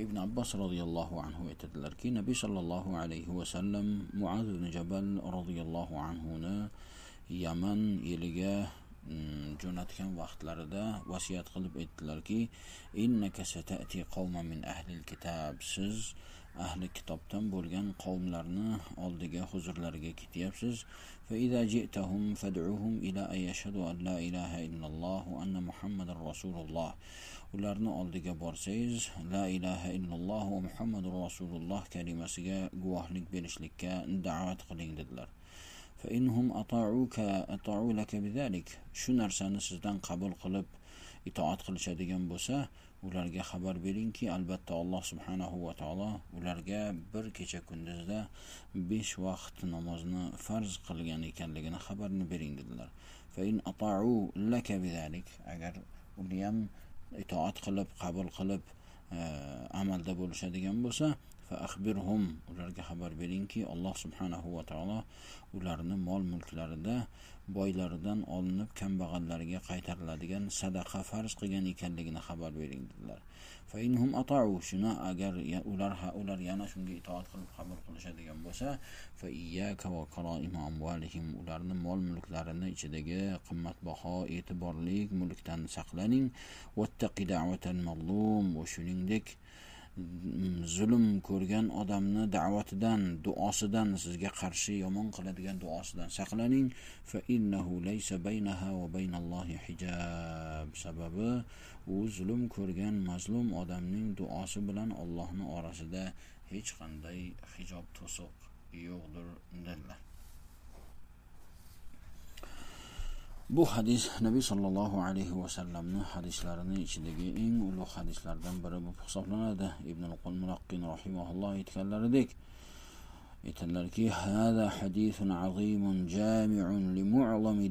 ibn abbos roziyallohu anhu aytadilarki nabiy sollallohu alayhi vasallam muaz ibn jabal roziyallohu anhuni yaman eliga mm, jo'natgan vaqtlarida vasiyat qilib aytdilarki innaka satati qavman min ahli kitab siz ahli kitobdan bo'lgan qavmlarni oldiga huzurlariga ketyapsiz ularni oldiga borsangiz la ilaha illalloh va muhammadu rasululloh kalimasiga guvohlik berishlikka da'vat qiling dedilar shu narsani sizdan qabul qilib itoat qilishadigan bo'lsa ularga xabar beringki albatta alloh subhanahu va taolo ularga bir kecha kunduzda besh vaqt namozni farz qilgan ekanligini xabarni bering dedilar agar uni itoat qilib qabul qilib e, amalda bo'lishadigan bo'lsa fa axbirhum ularga xabar beringki alloh subhanahu va taolo ularni mol mulklarida boylaridan olinib kambag'allarga qaytariladigan sadaqa farz qilgan ekanligini xabar bering dedilar fainhum atau shuni agar ular ha ular yana shunga itoat qilib qabul qilishadigan bo'lsa fa iyyaka va qaroim amvalihim ularni mol mulklarini ichidagi qimmatbaho e'tiborli mulkdan saqlaning vattaqi da'vatan mallum va shuningdek Mm, zulm ko'rgan odamni da'vatidan duosidan sizga qarshi yomon qiladigan duosidan saqlaning fa innahu laysa baynaha hijab sababi u zulm ko'rgan mazlum odamning duosi bilan Allohning orasida hech qanday hijob to'siq yo'qdir dedilar bu hadis nabiy sollallohu alayhi vasallamni hadislarini ichidagi eng ulug' hadislardan biri bo'lib hisoblanadi ibn mulaqqin rahimaulloh aytganlaridek aytadilarki hada hadisun azimun jamiun li mu'zami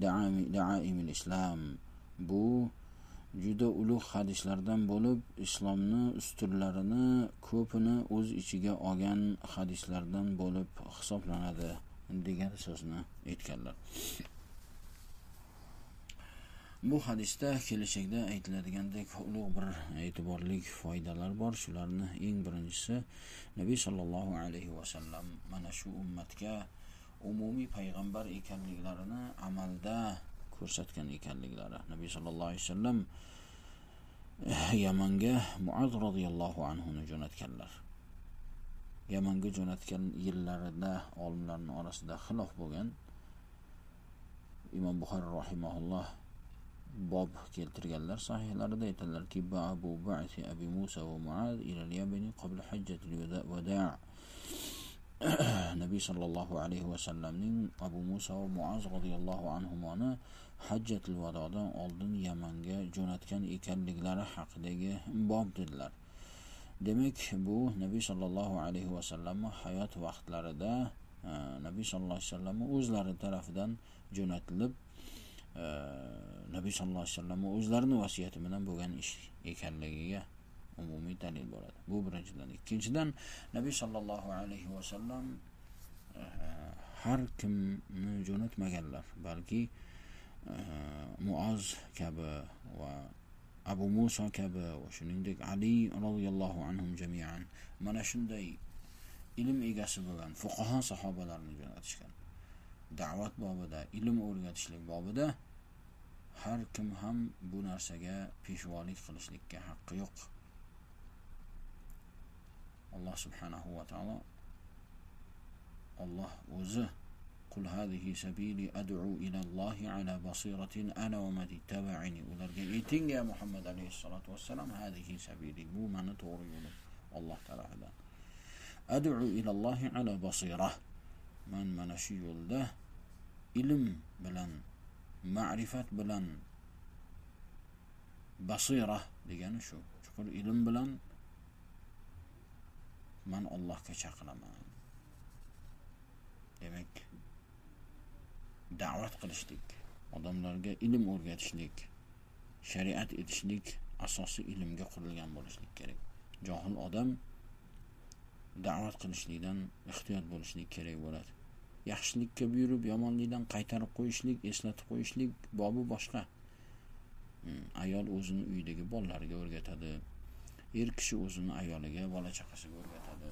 da'aimil islam bu juda ulug' hadislardan bo'lib islomni usturlarini ko'pini o'z ichiga olgan hadislardan bo'lib hisoblanadi degan so'zni aytganlar bu hadisda kelajakda aytiladigandek ulug' bir e'tiborli foydalar bor shularni eng birinchisi nabiy sollallohu alayhi vasallam mana shu ummatga umumiy payg'ambar ekanliklarini amalda ko'rsatgan ekanliklari nabiy sollallohu alayhi vasallam eh, yamanga muaz roziyallohu anhuni jo'natganlar yamanga jo'natgan yillarida olimlarni orasida xilof bo'lgan imom buxoriy rahimaulloh bob keltirganlar sahihlarida aytadilarki abu basi abi musa va muaz ilal yamani qabl hajjatil vada nabiy sollallohu alayhi vasallamning abu muso va muaz roziyallohu anhumoni hajjatil vadodan oldin yamanga jo'natgan ekanliklari haqidagi bob dedilar demak bu nabiy sollallohu alayhi sallam hayot vaqtlarida e, nabiy sallallohu alayhi vasallam o'zlari tarafidan jo'natilib e, Nəbi sallallahu əleyhi və səlləm özlərinin vəsiyyəti ilə bugün iş ekənliyiyə ümumi dəlil belədir. Bu birincidən. İkincidən Nəbi sallallahu əleyhi və səlləm e, hər kimi cün etməgənlər, bəlkə e, Muaz kəbi və Abu Musa kəbi və şunindək Ali radiyallahu anhum cəmiən mənə şunday ilim egəsi olan fuqaha sahabalarını cün etişkən. da'vat bobida ilm o'rgatishlik bobida har kim ham bu narsaga peshvolik qilishlikka haqqi yo'q alloh subhanahu va taolo alloh o'zi قل هذه سبيلي أدعو إلى الله على بصيرة أنا ومن اتبعني ularga ayting ya muhammad alayhissalotu vassalam hadihi sabili bu mani to'g'ri yo'lim alloh tarafidan adu ilallohi ala basira man mana shu yo'lda ilm bilan ma'rifat bilan basira degani shu chuqur ilm bilan man Allohga chaqiraman demak da'vat qilishlik odamlarga ilm o'rgatishlik shariat etishlik asosiy ilmga qurilgan bo'lishlik kerak johil odam da'vat qilishlikdan ehtiyot bo'lishlik kerak bo'ladi yaxshilikka buyurib yomonlikdan qaytarib qo'yishlik eslatib qo'yishlik bobi boshqa hmm, ayol o'zini uydagi bolalariga o'rgatadi er kishi o'zini ayoliga bola chaqasiga o'rgatadi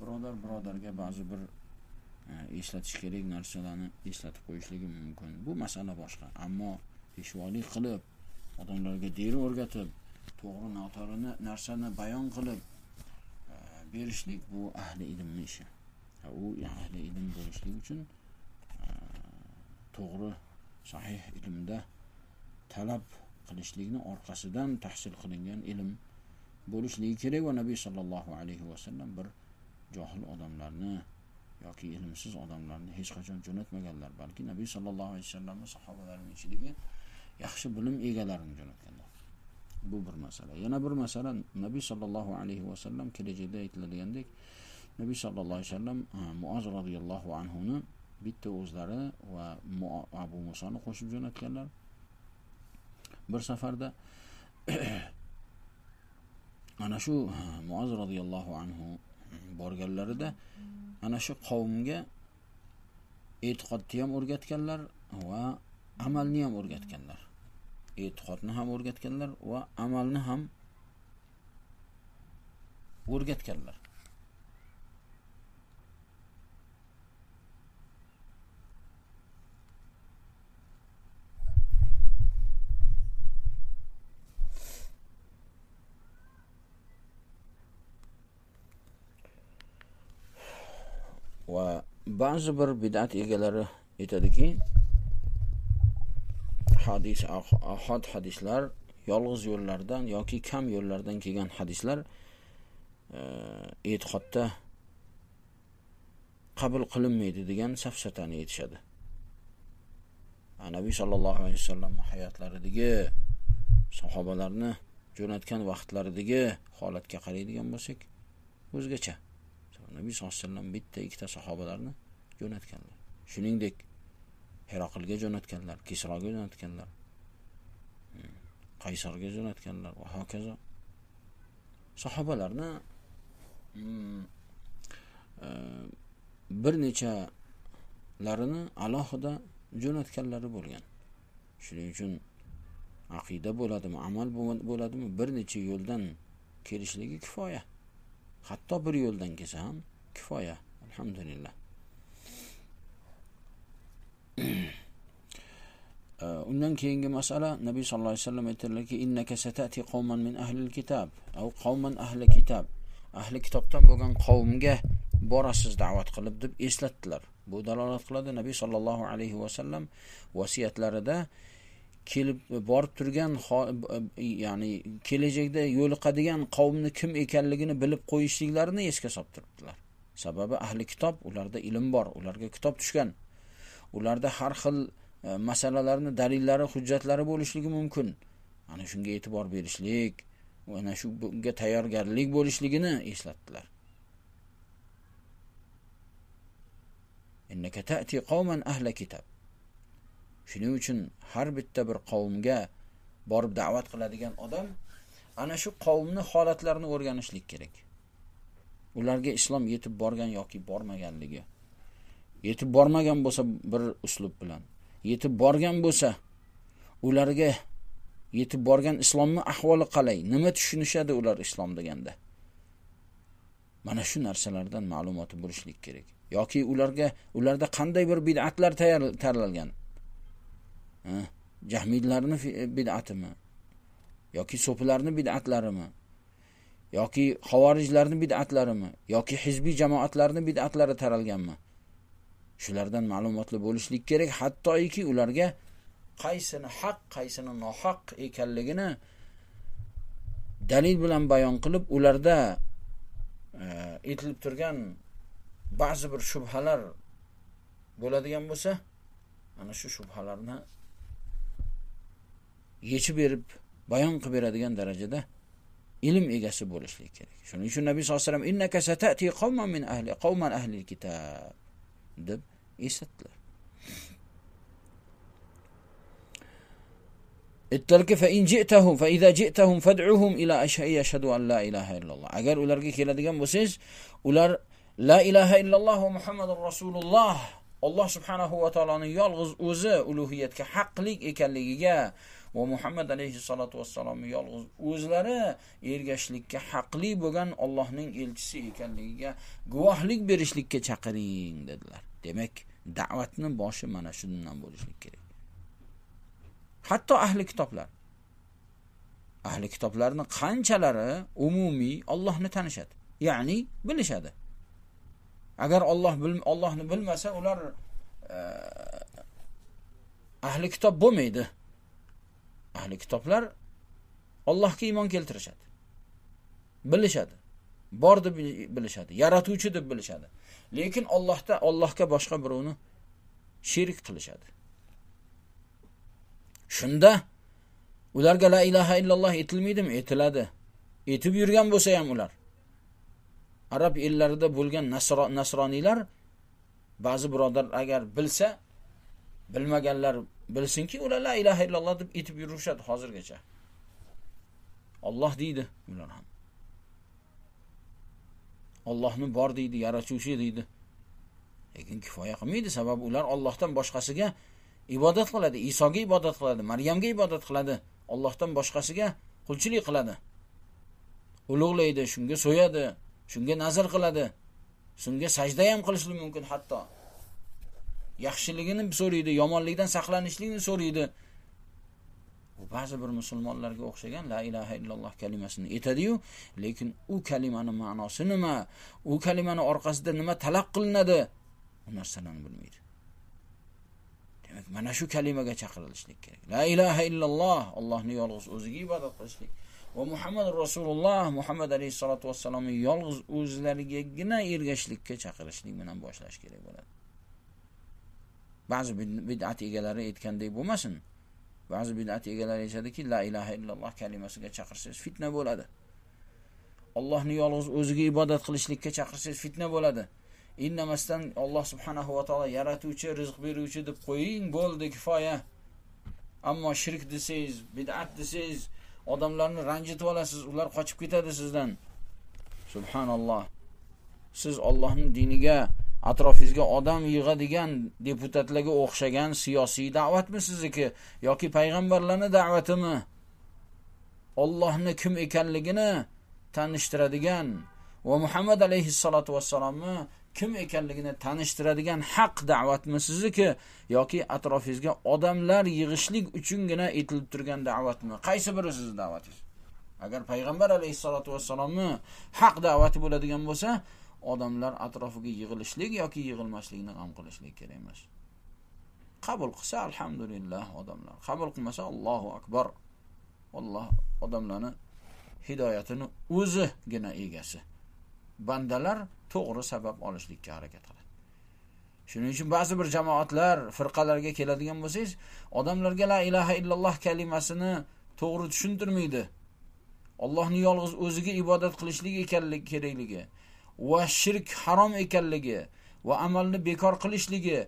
birodar birodarga ba'zi bir e, eslatish kerak narsalarni eslatib qo'yishligi mumkin bu masala boshqa ammo peshvolik qilib odamlarga din o'rgatib to'g'ri noto'g'ri narsani bayon qilib e, berishlik bu ahli ilmni ishi u ahli ilm bo'lishligi uchun e, to'g'ri sahih ilmda talab qilishlikni orqasidan tahsil qilingan ilm bo'lishligi kerak va nabiy sollallohu alayhi vasallam bir johil odamlarni yoki ilmsiz odamlarni hech qachon jo'natmaganlar balki nabiy sollallohu alayhi vasallamni sahobalarini ichidagi yaxshi bilim egalarini jo'natganlar bu bir masala yana bir masala nabiy sollallohu alayhi vasallam kelajakda aytiladigandek nabiy sallallohu alayhi vasallam e, muoz roziyallohu anhuni bitta o'zlari va abu musoni qo'shib jo'natganlar bir safarda ana shu e, muoz roziyallohu anhu borganlarida ana shu qavmga e'tiqodni ham o'rgatganlar va amalni ham o'rgatganlar e'tiqodni ham o'rgatganlar va amalni ham o'rgatganlar va ba'zi bir bid'at egalari aytadiki hadis ahad hadislar yolg'iz yo'llardan yoki kam yo'llardan kelgan hadislar e, e'tiqodda qabul qilinmaydi degan safsatani aytishadi nabiy sollallohu alayhi vasallam hayotlaridagi sahobalarni jo'natgan vaqtlaridagi holatga qaraydigan bo'lsak o'zgacha nabiy sallallohu alayhi vasallam bitta ikkita sahobalarni jo'natganlar shuningdek heroqilga jo'natganlar kisroga jo'natganlar hmm, qaysarga jo'natganlar va hokazo sahobalarni hmm, e, bir nechalarini alohida jo'natganlari bo'lgan shuning uchun aqida bo'ladimi amal bo'ladimi bir necha yo'ldan kelishligi kifoya hatto bir yo'ldan kelsa ham kifoya alhamdulillah undan keyingi masala nabiy sallallohu alayhi vasallam aytadilarki innaka satati min ahli kitob au ahli kitob ahli kitobdan bo'lgan qavmga borasiz da'vat qilib deb eslatdilar bu dalolat qiladi nabiy sollallohu alayhi vasallam vasiyatlarida kelib borib turgan e, e, ya'ni kelajakda yo'liqadigan qavmni kim ekanligini bilib qo'yishliklarini esga solib turibdilar sababi ahli kitob ularda ilm bor ularga kitob tushgan ularda har xil e, masalalarni dalillari hujjatlari bo'lishligi mumkin ana shunga e'tibor berishlik ana shu bunga tayyorgarlik bo'lishligini eslatdilar innaka tati qavman ahli kitob Shuning uchun har bitta bir qavmga borib da'vat qiladigan odam ana shu qavmni holatlarini o'rganishlik kerak. Ularga islom yetib borgan yoki bormaganligi. Yetib bormagan bo'lsa bir uslub bilan, yetib borgan bo'lsa ularga yetib borgan islomni ahvoli qalay, nima tushunishadi ular islom deganda. Mana shu narsalardan ma'lumoti bo'lishlik kerak. yoki ularga ularda qanday bir bid'atlar tayyorlangan jahmidlarni bid'atimi yoki so'pilarni bid'atlarimi yoki xavorijlarni bid'atlarimi yoki hizbiy jamoatlarni bid'atlari taralganmi shulardan ma'lumotli bo'lishlik kerak hattoiki ularga qaysini haq qaysini nohaq ekanligini dalil bilan bayon qilib ularda e, aytilib turgan ba'zi bir shubhalar bo'ladigan bo'lsa mana shu shubhalarni yechi berib bayon qilib beradigan darajada ilm egasi bo'lishlik kerak shuning uchun nabiy sallallohu alayhi deb eslatdilar اتلك فإن جئتهم فإذا جئتهم فادعهم إلى أشهد يشهدوا أن لا إله إلا الله أجر ولرجي كلا دجم وسيز ولر لا إله إلا الله محمد رسول الله الله سبحانه وتعالى يلغز أوزه ألوهيتك حق ليك إكل ليك va Muhammad salatu vasallam yolg'iz o'zlari ergashlikka haqli bo'lgan Allohning elchisi ekanligiga guvohlik berishlikka chaqiring dedilar. Demak, da'vatni boshi mana shundan bo'lishi kerak. Hatto ahli kitoblar ahli kitoblarni qanchalari umumiy Allohni tanishadi, ya'ni bilishadi. Agar Alloh Allohni bilmasa, ular e, ahli kitob bo'lmaydi. ahli kitoblar Allohga iymon keltirishadi. Bilishadi. Bor deb bilishadi, yaratuvchi deb bilishadi. Lekin Allohda Allohga boshqa birovni shirk qilishadi. Shunda ularga la ilaha illalloh etilmaydimi? Etiladi. Etib yurgan bo'lsa ham ular arab ellarida bo'lgan nasroniylar ba'zi birodar agar bilsa bilmaganlar bilsinki ular la ilaha illalloh deb aytib yurishadi hozirgacha olloh deydi ular ham ollohni bor deydi yaratuvchi deydi lekin kifoya qilmaydi sababi ular ollohdan boshqasiga ibodat qiladi isoga ibodat qiladi maryamga ibodat qiladi ollohdan boshqasiga qulchilik qiladi ulug'laydi shunga so'yadi shunga nazr qiladi shunga sajda ham qilishi mumkin hatto yaxshiligini so'raydi yomonlikdan saqlanishlikni so'raydi u ba'zi bir musulmonlarga o'xshagan la ilaha illalloh kalimasini aytadiyu lekin u kalimani ma'nosi nima u kalimani orqasida nima talab qilinadi u narsalarni bilmaydi demak mana shu kalimaga chaqirilishlik kerak la ilaha illalloh allohni yolg'iz o'ziga ibodat qilishlik va muhammad rasululloh muhammad alayhissalotu vassalomni yolg'iz o'zlarigagina ergashishlikka chaqirishlik bilan boshlash kerak bo'ladi ba'zi bid'at egalari aytgandek bo'lmasin ba'zi bid'at egalari aytadiki la ilaha illalloh kalimasiga chaqirsangiz fitna bo'ladi Allohni yolg'iz o'ziga ibodat qilishlikka chaqirsangiz fitna bo'ladi innamasdan Alloh subhanahu va taolo yaratuvchi rizq beruvchi deb qo'ying bo'ldi kifoya ammo shirk desangiz bid'at desangiz odamlarni ranjitib olasiz ular qochib ketadi sizdan subhanalloh siz Allohning diniga atrofingizga odam yig'adigan deputatlarga o'xshagan siyosiy da'vatmi sizniki yoki payg'ambarlarni da'vatimi ollohni kim ekanligini tanishtiradigan va muhammad alayhissalotu vassalomni kim ekanligini tanishtiradigan haq da'vatmi sizniki yoki atrofingizga odamlar yig'ishlik uchungina aytilib turgan da'vatmi qaysi biri sizni da'vatingiz agar payg'ambar alayhissalotu vassalomni haq da'vati bo'ladigan bo'lsa odamlar atrofiga yig'ilishlik yoki yig'ilmaslikni g'am qilishlik kerak emas qabul qilsa alhamdulillah odamlar qabul qilmasa allohu akbar alloh odamlarni hidoyatini o'zigina egasi bandalar to'g'ri sabab olishlikka harakat qiladi shuning uchun ba'zi bir jamoatlar firqalarga keladigan bo'lsangiz odamlarga la ilaha illalloh kalimasini to'g'ri tushuntirmaydi Allohni yolg'iz o'ziga ibodat qilishlik ekanligi kerakligi va shirk harom ekanligi va amalni bekor qilishligi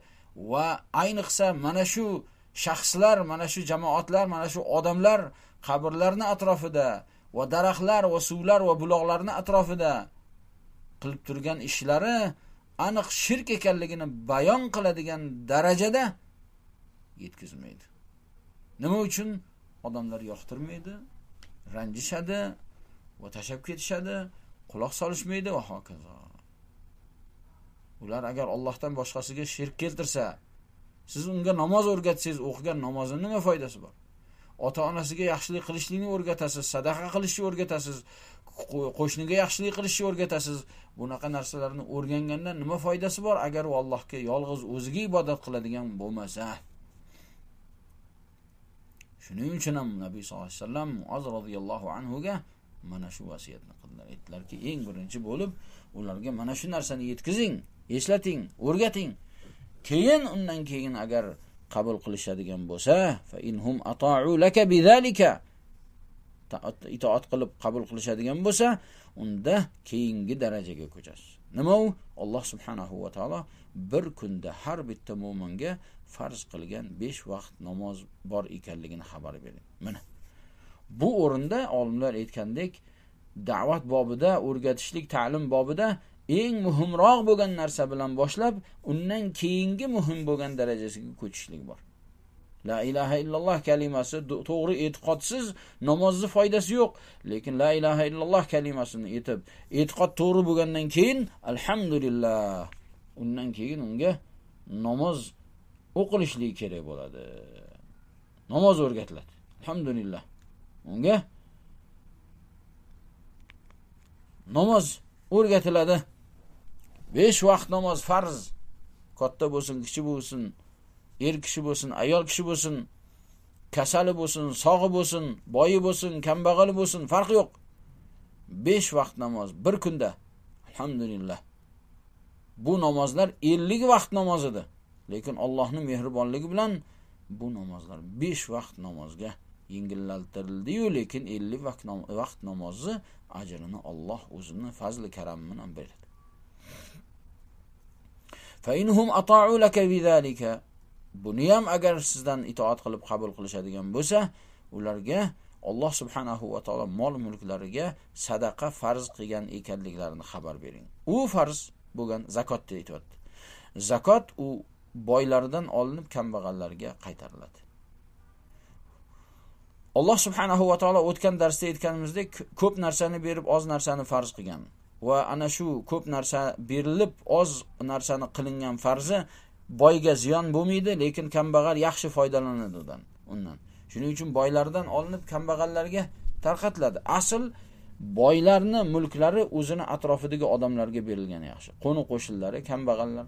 va ayniqsa mana shu shaxslar, mana shu jamoatlar, mana shu odamlar qabrlarni atrofida va daraxtlar va suvlar va buloqlarni atrofida qilib turgan ishlari aniq shirk ekanligini bayon qiladigan darajada yetkazmaydi. Nima uchun odamlar yoqtirmaydi, ranjishadi va tashab ketishadi? quloq solishmaydi va hokazo ular agar Allohdan boshqasiga shirk keltirsa siz unga namoz o'rgatsangiz o'qigan namozning nima foydasi bor ota onasiga yaxshilik qilishlikni o'rgatasiz sadaqa qilishni o'rgatasiz qo'shniga yaxshilik qilishni o'rgatasiz bunaqa narsalarni o'rgangandan nima foydasi bor agar u allohga yolg'iz o'ziga ibodat qiladigan bo'lmasa shuning uchun ham nabiy sallallohu alayhi vasallam muoz roziyallohu anhuga mana shu vasiyatni qildilar aytdilarki eng birinchi bo'lib ularga mana shu narsani yetkazing eslating o'rgating keyin undan keyin agar qabul qilishadigan bo'lsa inhum laka itoat qilib qabul qilishadigan bo'lsa unda keyingi darajaga ko'chasiz nima u alloh subhanahu va taolo bir kunda har bitta mo'minga farz qilgan besh vaqt namoz bor ekanligini xabar bering mana Bu o'rinda olimlar aytgandek, da'vat bobida, o'rgatishlik ta'lim bobida eng muhimroq bo'lgan narsa bilan boshlab, undan keyingi muhim bo'lgan darajasiga ko'chishlik bor. La ilaha illalloh kalimasi to'g'ri e'tiqodsiz namozni foydasi yo'q, lekin la ilaha illalloh kalimasini aytib, e'tiqod to'g'ri bo'lgandan keyin alhamdulillah undan keyin unga namoz o'qilishligi kerak bo'ladi. Namoz o'rgatiladi. Alhamdulillah. unga namoz o'rgatiladi besh vaqt namoz farz katta bo'lsin kichik bo'lsin er kishi bo'lsin ayol kishi bo'lsin kasali bo'lsin sog'i bo'lsin boyi bo'lsin kambag'ali bo'lsin farqi yo'q besh vaqt namoz bir kunda alhamdulillah bu namozlar ellik vaqt namoz edi lekin allohni mehribonligi bilan bu namozlar besh vaqt namozga yengillattirildi-yu, lekin 50 vaqt namozi ajrini Alloh o'zining fazli karami bilan beradi. Fa inhum ata'u Buni ham agar sizdan itoat qilib qabul qilishadigan bo'lsa, ularga Alloh subhanahu va taolo mol mulklariga sadaqa farz qilgan ekanliklarini xabar bering. U farz bo'lgan zakotda aytyapti. Zakot u boylardan olinib kambag'allarga qaytariladi. Alloh subhanahu va taolo o'tgan darsda aytganimizdek, ko'p narsani berib oz narsani farz qilgan. Va ana shu ko'p narsa berilib oz narsani qilingan farzi boyga ziyon bo'lmaydi, lekin kambag'al yaxshi foydalanadi undan. Shuning uchun boylardan olinib kambag'allarga tarqatiladi. Asl boylarni mulklari o'zini atrofidagi odamlarga berilgani yaxshi. Qo'ni qo'shnilari, kambag'allar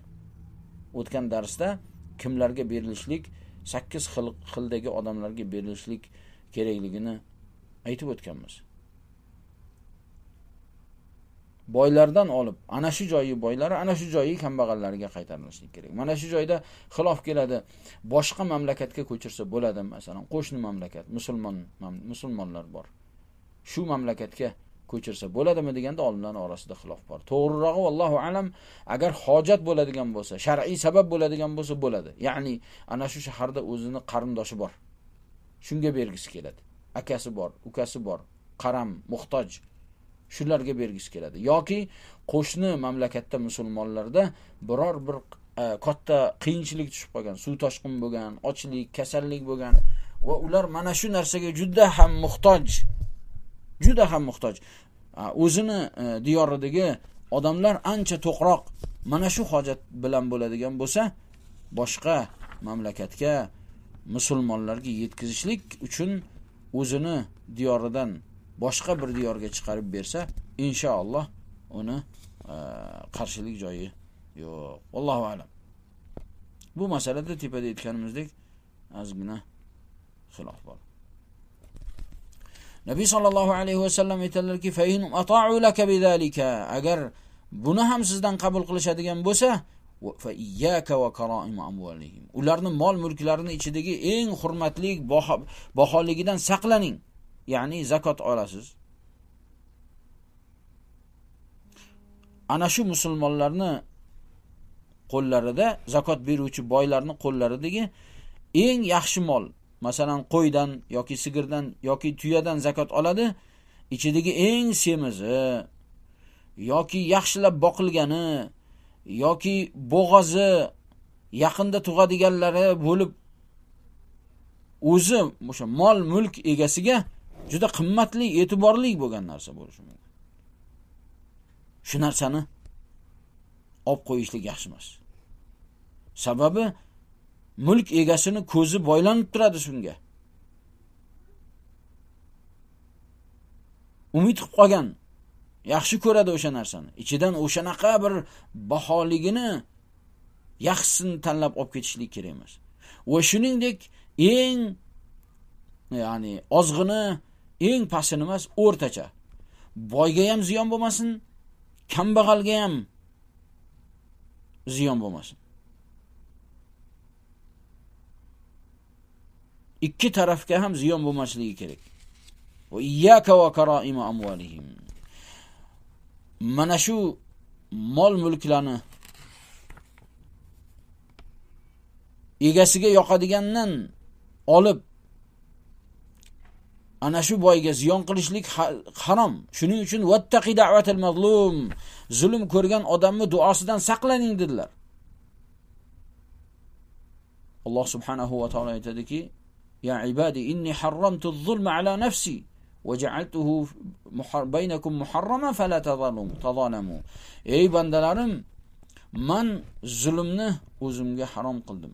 o'tgan darsda kimlarga berilishlik, sakkiz xil xildagi odamlarga berilishlik kerakligini aytib o'tganmiz boylardan olib ana shu joyi boylari ana shu joyi kambag'allariga qaytarilishlik kerak mana shu joyda xilof keladi boshqa mamlakatga ko'chirsa bo'ladi masalan qo'shni mamlakat musulmon musulmonlar bor shu mamlakatga ko'chirsa bo'ladimi deganda olimlar orasida xilof bor to'g'rirog'i allohu alam agar hojat bo'ladigan bo'lsa shar'iy sabab bo'ladigan bo'lsa bo'ladi ya'ni ana shu shaharda o'zini qarindoshi bor shunga bergisi keladi akasi bor ukasi bor qaram muhtoj shularga bergisi keladi yoki qo'shni mamlakatda musulmonlarda biror bir e, katta qiyinchilik tushib qolgan suv toshqin bo'lgan ochlik kasallik bo'lgan va ular mana shu narsaga juda ham muhtoj juda ham muhtoj o'zini e, diyoridagi odamlar ancha to'qroq mana shu hojat bilan bo'ladigan bo'lsa boshqa mamlakatga musulmonlarga yetkazishlik uchun o'zini diyoridan boshqa bir diyorga chiqarib bersa inshaalloh uni e, qarshilik joyi yo'q allohu alam bu masalada tepada aytganimizdek ozgina xilof bor nabiy sollallohu alayhi vasallam aytadilarki agar buni ham sizdan qabul qilishadigan bo'lsa va qaraim أَمْوَالِهِمْ Ularni mol mulklarini ichidagi eng hurmatli baholigidan saqlaning. Ya'ni zakot olasiz. Ana shu musulmonlarni qo'llarida zakot beruvchi boylarni qo'llaridagi eng yaxshi mol, masalan, qo'ydan yoki sigirdan yoki tuyadan zakot oladi, ichidagi eng semizi yoki yaxshilab boqilgani yoki bo'g'ozi yaqinda tug'adiganlari bo'lib o'zi o'sha mol mulk egasiga juda qimmatli, e'tiborli bo'lgan narsa bo'lishi mumkin. Shu narsani olib qo'yishlik yaxshi emas. Sababi mulk egasini ko'zi boylanib turadi shunga. Umid qilib qolgan yaxshi ko'radi o'sha narsani ichidan o'shanaqa bir baholigini yaxshisini tanlab olib ketishlik kerak emas va shuningdek eng ya'ni ozg'ini eng pastini emas o'rtacha boyga ham ziyon bo'lmasin kambag'alga ham ziyon bo'lmasin ikki tarafga ham ziyon bo'lmasligi kerak va iyyaka va karoima amwalihim mana shu mol mulklarni egasiga yoqadigandan olib ana shu boyga ziyon qilishlik harom shuning uchun vattaqi davatil mazlum zulm ko'rgan odamni duosidan saqlaning dedilar alloh subhanahu va taolo aytadiki ya ibadi inni harramtu zulma ala nafsi وَجَعَلْتُهُ بَيْنَكُمْ مُحَرَّمًا فَلَا تَظَلَمُوا Ey bandalarim, man zulmni o'zimga harom qildim.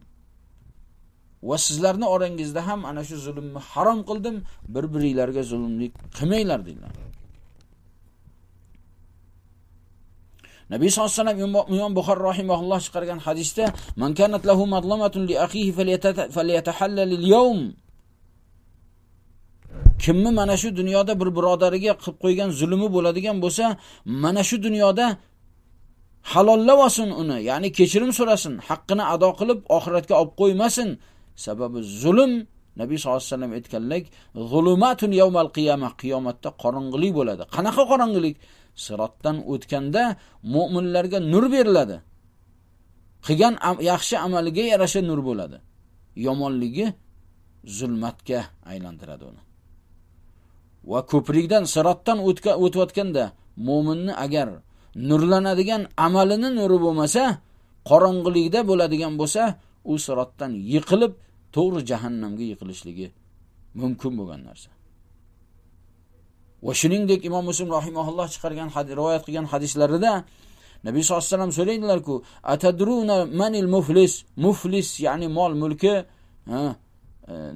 Va sizlarni orangizda ham ana shu zulmni harom qildim, bir-biringlarga zulmlik qilmanglar dedilar. Nabiy sollallohu alayhi vasallam Imom Buxoriy rahimahulloh chiqargan hadisda: "Man kanat lahu madlamatun li akhihi falyatahallal al-yawm." kimni mana shu dunyoda bir birodariga qilib qo'ygan zulmi bo'ladigan bo'lsa mana shu dunyoda halollab olsin uni ya'ni kechirim so'rasin haqqini ado qilib oxiratga olib qo'ymasin sababi zulm nabiy sallallohu alayhi vasallam aytganlik zulumatun yawmal qiyamah qiyomatda qorong'ilik bo'ladi qanaqa qorong'ilik sirotdan o'tganda mo'minlarga nur beriladi qilgan am, yaxshi amaliga yarasha nur bo'ladi yomonligi zulmatga aylantiradi uni va ko'prikdan sirotdan o'tayotganda mo'minni agar nurlanadigan amalini nuri bo'lmasa qorong'ilikda bo'ladigan bo'lsa u sirotdan yiqilib to'g'ri jahannamga yiqilishligi mumkin bo'lgan narsa va shuningdek imom muslim rahimaulloh chiqargan rivoyat qilgan hadislarida nabiy sallallohu alayhi vasallam so'raydilarku atadruna manil muflis muflis ya'ni mol mulki e,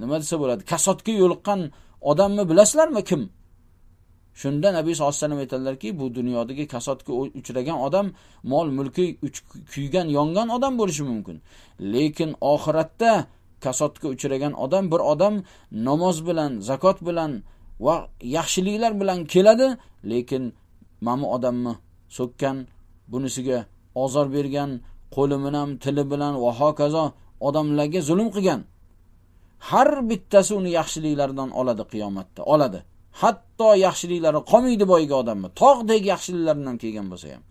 nima desa bo'ladi kasodga yo'liqqan odamni bilasizlarmi kim shunda nabiy sallallohu alayhi vasallam aytadilarki bu dunyodagi kasodga uchragan odam mol mulki kuygan yongan odam bo'lishi mumkin lekin oxiratda kasodga uchragan odam bir odam namoz bilan zakot bilan va yaxshiliklar bilan keladi lekin mana bu odamni so'kkan bunisiga ozor bergan qo'li bilan tili bilan va hokazo odamlarga zulm qilgan har bittasi uni yaxshiliklaridan oladi qiyomatda, oladi. Hatto yaxshiliklari qolmaydi boyga odamni, tog'dek yaxshiliklaridan kelgan bo'lsa ham.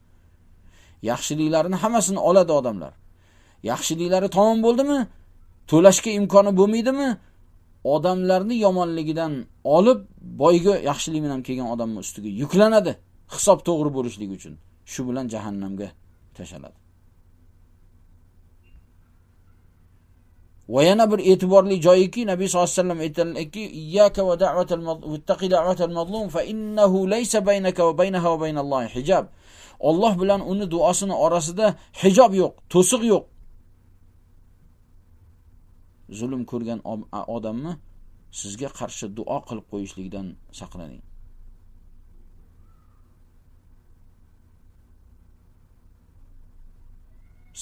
Yaxshiliklarini hammasini oladi odamlar. Yaxshiliklari tamom bo'ldimi? To'lashga imkoni bo'lmaydimi? Odamlarni yomonligidan olib boyga yaxshilik bilan kelgan odamning ustiga yuklanadi, hisob to'g'ri bo'lishligi uchun. Shu bilan jahannamga tashlanadi. Va yana bir e'tiborli joyiki Nabiy sollallohu alayhi vasallam aytadiki: olloh mazlum fa innahu laysa baynaka baynaha Alloh bilan uni duosini orasida hijob yo'q, to'siq yo'q. Zulm ko'rgan odamni sizga qarshi duo qilib qo'yishlikdan saqlaning.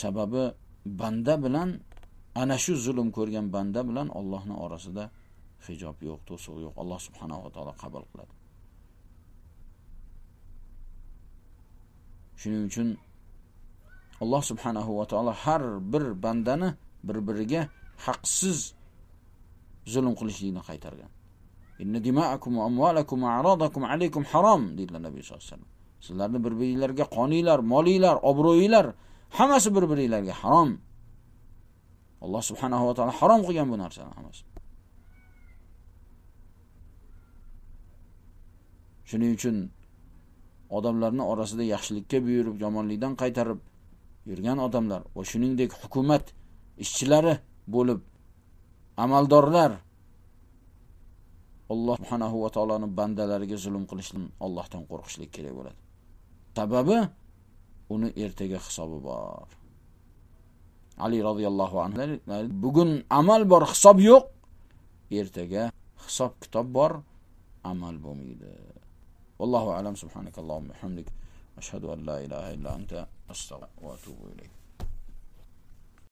Sababi banda bilan ana shu zulm ko'rgan banda bilan Allohning orasida hijob yo'q, to'siq yo'q. Alloh subhanahu va taolo qabul qiladi. Shuning uchun Alloh subhanahu va taolo har bir bandani bir-biriga haqsiz zulm qilishlikni qaytargan. Inna va amwalakum a'radakum alaykum harom deydilar Nabiy sollallohu alayhi vasallam. Sizlarning bir-biringlarga qoninglar, molinglar, obro'yinglar hammasi bir-biringlarga harom. Alloh subhanahu va taolo harom qilgan bu narsani hammasini. Shuning uchun odamlarni orasida yaxshilikka buyurib, yomonlikdan qaytarib yurgan odamlar va shuningdek hukumat ishchilari bo'lib amaldorlar Alloh subhanahu va taoloning bandalariga zulm qilishdan Allohdan qo'rqishlik kerak bo'ladi. Sababi uni ertaga hisobi bor. Ali radhiyallohu anhu bugun amal bor, hisob yo'q. Ertaga hisob kitob bor, amal bo'lmaydi. Allohu alam subhanakallohumma hamdik ashhadu an la ilaha illa anta astagfiruka va atubu ilayk.